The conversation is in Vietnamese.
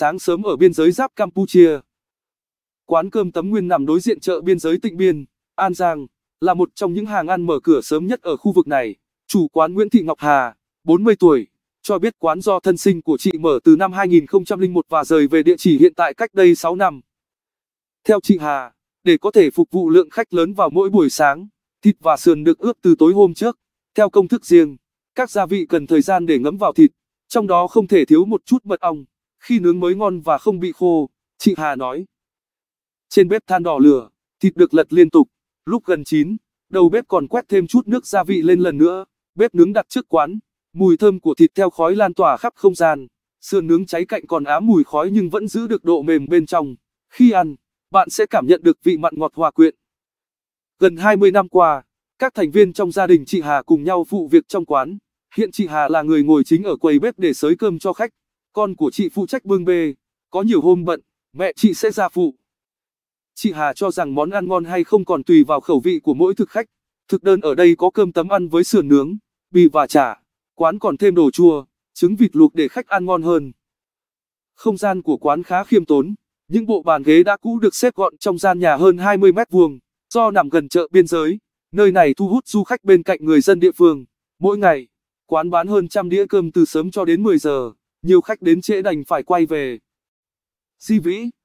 sáng sớm ở biên giới giáp Campuchia. Quán cơm Tấm Nguyên nằm đối diện chợ biên giới Tịnh Biên, An Giang, là một trong những hàng ăn mở cửa sớm nhất ở khu vực này. Chủ quán Nguyễn Thị Ngọc Hà, 40 tuổi, cho biết quán do thân sinh của chị mở từ năm 2001 và rời về địa chỉ hiện tại cách đây 6 năm. Theo chị Hà, để có thể phục vụ lượng khách lớn vào mỗi buổi sáng, thịt và sườn được ướp từ tối hôm trước, theo công thức riêng. Các gia vị cần thời gian để ngấm vào thịt, trong đó không thể thiếu một chút mật ong khi nướng mới ngon và không bị khô, chị Hà nói. Trên bếp than đỏ lửa, thịt được lật liên tục, lúc gần chín, đầu bếp còn quét thêm chút nước gia vị lên lần nữa, bếp nướng đặt trước quán, mùi thơm của thịt theo khói lan tỏa khắp không gian, sườn nướng cháy cạnh còn ám mùi khói nhưng vẫn giữ được độ mềm bên trong, khi ăn, bạn sẽ cảm nhận được vị mặn ngọt hòa quyện. Gần 20 năm qua, các thành viên trong gia đình chị Hà cùng nhau phụ việc trong quán, hiện chị Hà là người ngồi chính ở quầy bếp để sới cơm cho khách. Con của chị phụ trách bưng bê, có nhiều hôm bận, mẹ chị sẽ ra phụ. Chị Hà cho rằng món ăn ngon hay không còn tùy vào khẩu vị của mỗi thực khách. Thực đơn ở đây có cơm tấm ăn với sườn nướng, bì và chả, quán còn thêm đồ chua, trứng vịt luộc để khách ăn ngon hơn. Không gian của quán khá khiêm tốn, những bộ bàn ghế đã cũ được xếp gọn trong gian nhà hơn 20 mét vuông, do nằm gần chợ biên giới, nơi này thu hút du khách bên cạnh người dân địa phương. Mỗi ngày, quán bán hơn trăm đĩa cơm từ sớm cho đến 10 giờ nhiều khách đến trễ đành phải quay về. Si Vĩ